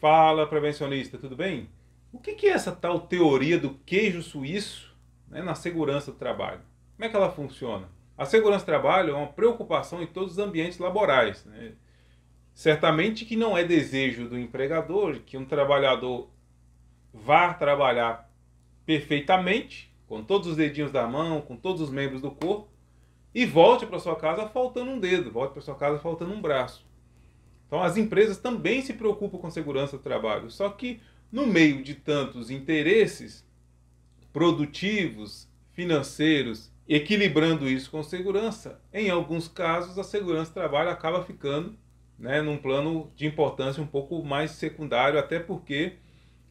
Fala, prevencionista, tudo bem? O que é essa tal teoria do queijo suíço né, na segurança do trabalho? Como é que ela funciona? A segurança do trabalho é uma preocupação em todos os ambientes laborais. Né? Certamente que não é desejo do empregador que um trabalhador vá trabalhar perfeitamente, com todos os dedinhos da mão, com todos os membros do corpo, e volte para sua casa faltando um dedo, volte para sua casa faltando um braço. Então as empresas também se preocupam com segurança do trabalho, só que no meio de tantos interesses produtivos, financeiros, equilibrando isso com segurança, em alguns casos a segurança do trabalho acaba ficando né, num plano de importância um pouco mais secundário, até porque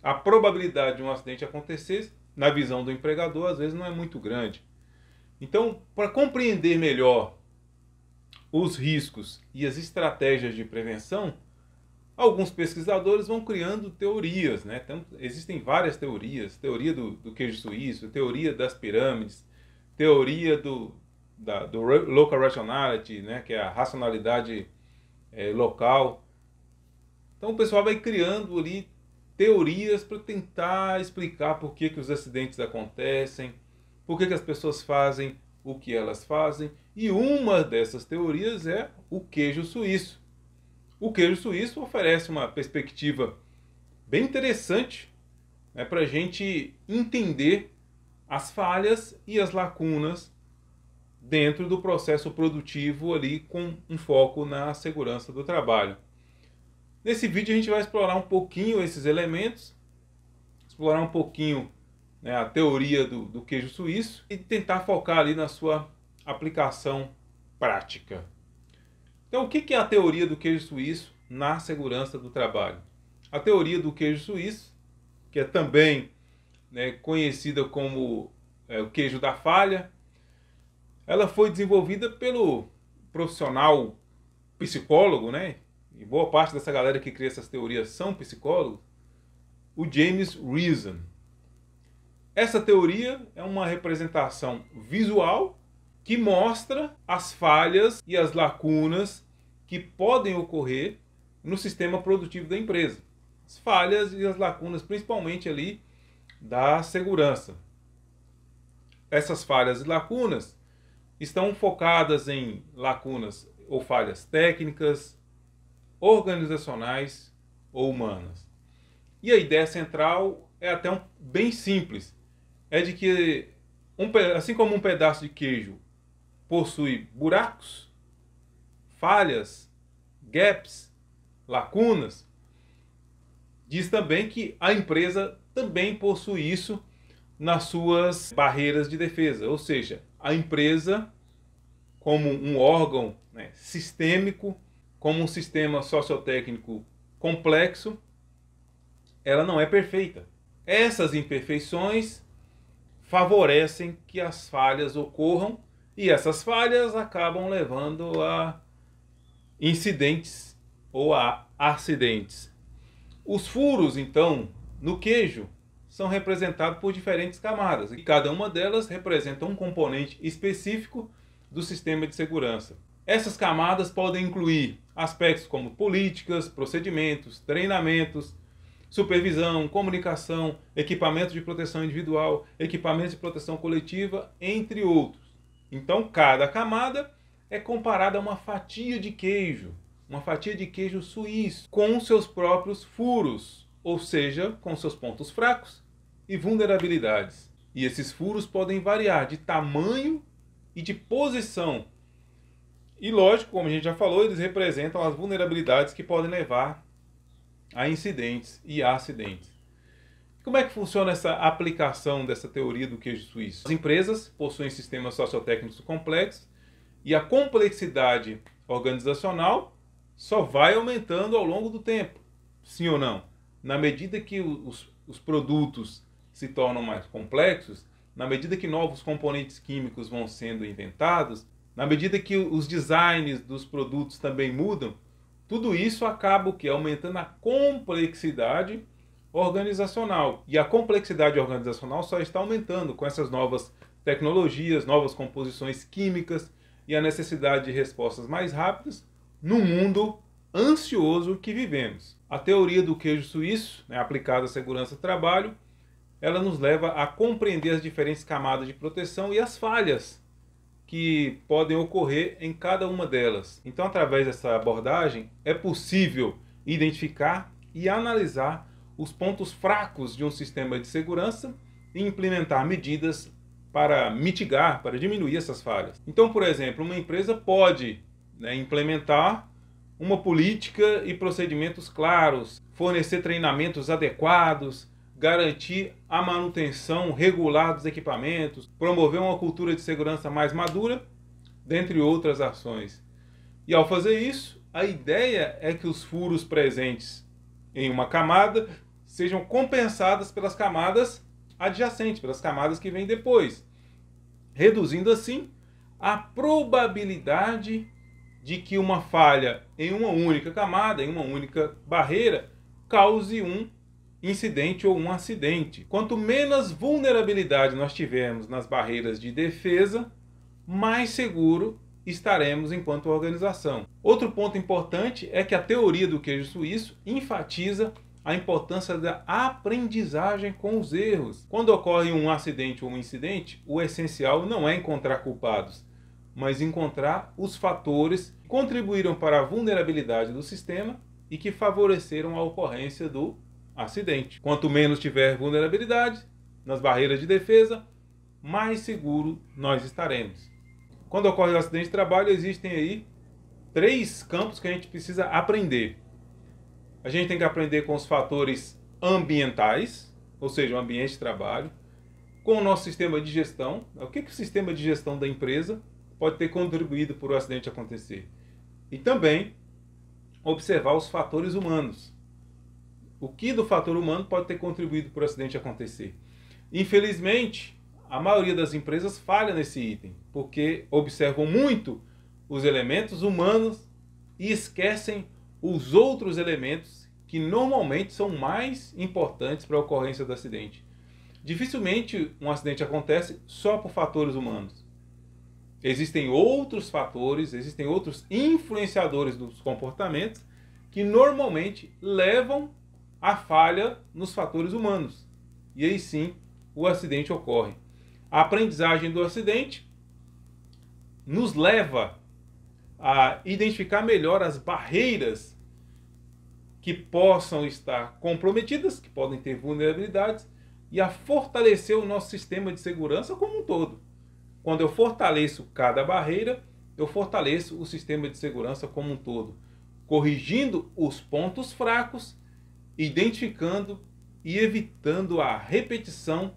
a probabilidade de um acidente acontecer, na visão do empregador, às vezes não é muito grande. Então, para compreender melhor os riscos e as estratégias de prevenção, alguns pesquisadores vão criando teorias. Né? Então, existem várias teorias: teoria do, do, queijo suíço, teoria das pirâmides, teoria do, da, do local rationality, né? que é a racionalidade é, local. Então, o pessoal vai criando ali teorias para tentar explicar por que, que os acidentes acontecem, por que, que as pessoas fazem o que elas fazem e uma dessas teorias é o queijo suíço. O queijo suíço oferece uma perspectiva bem interessante né, para a gente entender as falhas e as lacunas dentro do processo produtivo ali com um foco na segurança do trabalho. Nesse vídeo a gente vai explorar um pouquinho esses elementos, explorar um pouquinho né, a teoria do, do queijo suíço e tentar focar ali na sua aplicação prática. Então, o que é a teoria do queijo suíço na segurança do trabalho? A teoria do queijo suíço, que é também né, conhecida como é, o queijo da falha, ela foi desenvolvida pelo profissional psicólogo, né? E boa parte dessa galera que cria essas teorias são psicólogos, o James Reason. Essa teoria é uma representação visual que mostra as falhas e as lacunas que podem ocorrer no sistema produtivo da empresa. As falhas e as lacunas, principalmente ali da segurança. Essas falhas e lacunas estão focadas em lacunas ou falhas técnicas, organizacionais ou humanas. E a ideia central é até um, bem simples, é de que um, assim como um pedaço de queijo possui buracos, falhas, gaps, lacunas. Diz também que a empresa também possui isso nas suas barreiras de defesa, ou seja, a empresa, como um órgão né, sistêmico, como um sistema sociotécnico complexo, ela não é perfeita. Essas imperfeições favorecem que as falhas ocorram e essas falhas acabam levando a incidentes ou a acidentes. Os furos, então, no queijo são representados por diferentes camadas, e cada uma delas representa um componente específico do sistema de segurança. Essas camadas podem incluir aspectos como políticas, procedimentos, treinamentos, supervisão, comunicação, equipamento de proteção individual, equipamento de proteção coletiva, entre outros. Então, cada camada é comparada a uma fatia de queijo, uma fatia de queijo suíço, com seus próprios furos, ou seja, com seus pontos fracos e vulnerabilidades. E esses furos podem variar de tamanho e de posição. E lógico, como a gente já falou, eles representam as vulnerabilidades que podem levar a incidentes e acidentes. Como é que funciona essa aplicação dessa teoria do queijo suíço? As empresas possuem sistemas sociotécnicos complexos e a complexidade organizacional só vai aumentando ao longo do tempo, sim ou não? Na medida que os, os produtos se tornam mais complexos, na medida que novos componentes químicos vão sendo inventados, na medida que os designs dos produtos também mudam, tudo isso acaba o que aumentando a complexidade organizacional. E a complexidade organizacional só está aumentando com essas novas tecnologias, novas composições químicas e a necessidade de respostas mais rápidas no mundo ansioso que vivemos. A teoria do queijo suíço, né, aplicada à segurança do trabalho, ela nos leva a compreender as diferentes camadas de proteção e as falhas que podem ocorrer em cada uma delas. Então, através dessa abordagem, é possível identificar e analisar os pontos fracos de um sistema de segurança e implementar medidas para mitigar, para diminuir essas falhas. Então, por exemplo, uma empresa pode né, implementar uma política e procedimentos claros, fornecer treinamentos adequados, garantir a manutenção regular dos equipamentos, promover uma cultura de segurança mais madura, dentre outras ações. E ao fazer isso, a ideia é que os furos presentes em uma camada sejam compensadas pelas camadas adjacentes, pelas camadas que vêm depois, reduzindo assim a probabilidade de que uma falha em uma única camada, em uma única barreira, cause um incidente ou um acidente. Quanto menos vulnerabilidade nós tivermos nas barreiras de defesa, mais seguro estaremos enquanto organização. Outro ponto importante é que a teoria do queijo suíço enfatiza a importância da aprendizagem com os erros. Quando ocorre um acidente ou um incidente, o essencial não é encontrar culpados, mas encontrar os fatores que contribuíram para a vulnerabilidade do sistema e que favoreceram a ocorrência do acidente. Quanto menos tiver vulnerabilidade nas barreiras de defesa, mais seguro nós estaremos. Quando ocorre o um acidente de trabalho, existem aí três campos que a gente precisa aprender. A gente tem que aprender com os fatores ambientais, ou seja, o ambiente de trabalho, com o nosso sistema de gestão. O que, que o sistema de gestão da empresa pode ter contribuído para o acidente acontecer? E também observar os fatores humanos. O que do fator humano pode ter contribuído para o acidente acontecer? Infelizmente, a maioria das empresas falha nesse item, porque observam muito os elementos humanos e esquecem os outros elementos que normalmente são mais importantes para a ocorrência do acidente. Dificilmente um acidente acontece só por fatores humanos. Existem outros fatores, existem outros influenciadores dos comportamentos que normalmente levam à falha nos fatores humanos. E aí sim o acidente ocorre. A aprendizagem do acidente nos leva a identificar melhor as barreiras que possam estar comprometidas, que podem ter vulnerabilidades, e a fortalecer o nosso sistema de segurança como um todo. Quando eu fortaleço cada barreira, eu fortaleço o sistema de segurança como um todo, corrigindo os pontos fracos, identificando e evitando a repetição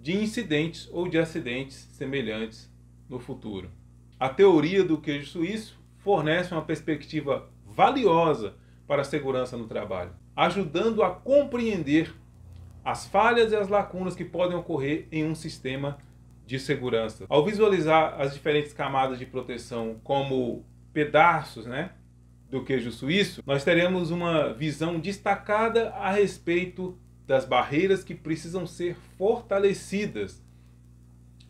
de incidentes ou de acidentes semelhantes no futuro. A teoria do queijo suíço fornece uma perspectiva valiosa para a segurança no trabalho, ajudando a compreender as falhas e as lacunas que podem ocorrer em um sistema de segurança. Ao visualizar as diferentes camadas de proteção como pedaços né, do queijo suíço, nós teremos uma visão destacada a respeito das barreiras que precisam ser fortalecidas.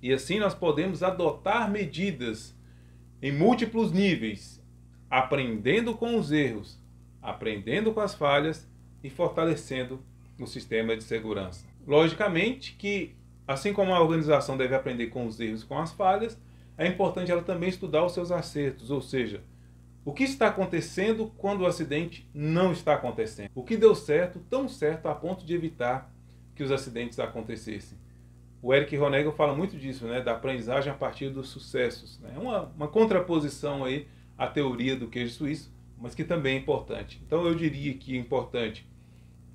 E assim nós podemos adotar medidas em múltiplos níveis, aprendendo com os erros, aprendendo com as falhas e fortalecendo o sistema de segurança. Logicamente que, assim como a organização deve aprender com os erros e com as falhas, é importante ela também estudar os seus acertos, ou seja, o que está acontecendo quando o acidente não está acontecendo? O que deu certo, tão certo a ponto de evitar que os acidentes acontecessem? o Eric Ronego fala muito disso, né, da aprendizagem a partir dos sucessos. É né? uma, uma contraposição aí à teoria do queijo suíço, mas que também é importante. Então eu diria que é importante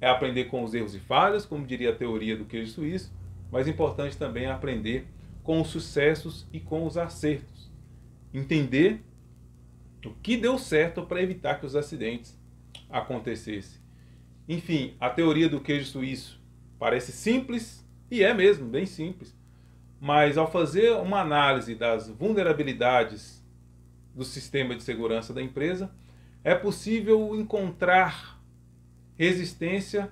é aprender com os erros e falhas, como diria a teoria do queijo suíço, mas importante também é aprender com os sucessos e com os acertos. Entender o que deu certo para evitar que os acidentes acontecessem. Enfim, a teoria do queijo suíço parece simples, e é mesmo, bem simples. Mas ao fazer uma análise das vulnerabilidades do sistema de segurança da empresa, é possível encontrar resistência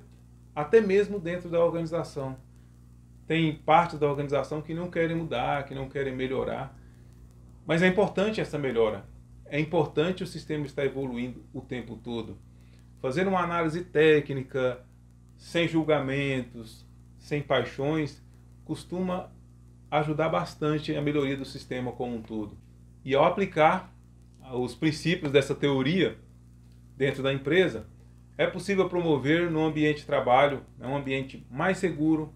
até mesmo dentro da organização. Tem partes da organização que não querem mudar, que não querem melhorar. Mas é importante essa melhora. É importante o sistema estar evoluindo o tempo todo. Fazer uma análise técnica, sem julgamentos, sem paixões, costuma ajudar bastante a melhoria do sistema como um todo. E ao aplicar os princípios dessa teoria dentro da empresa, é possível promover no ambiente de trabalho né, um ambiente mais seguro,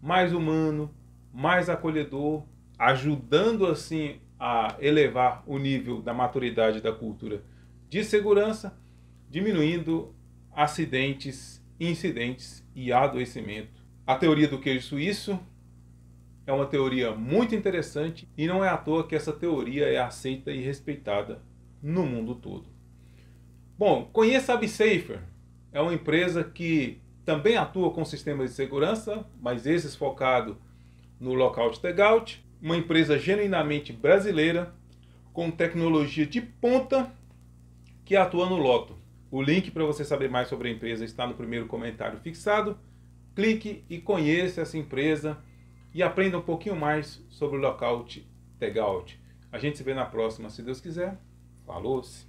mais humano, mais acolhedor, ajudando assim a elevar o nível da maturidade da cultura de segurança, diminuindo acidentes, incidentes e adoecimento a teoria do queijo suíço é uma teoria muito interessante e não é à toa que essa teoria é aceita e respeitada no mundo todo. Bom, conheça a BeSafer. É uma empresa que também atua com sistemas de segurança, mas esses focado no lockout tagout, uma empresa genuinamente brasileira com tecnologia de ponta que atua no loto. O link para você saber mais sobre a empresa está no primeiro comentário fixado clique e conheça essa empresa e aprenda um pouquinho mais sobre o Lockout Tagout. A gente se vê na próxima, se Deus quiser. Falou-se!